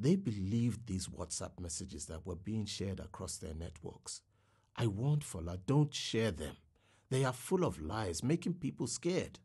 They believed these WhatsApp messages that were being shared across their networks. I warned Fola, don't share them. They are full of lies, making people scared.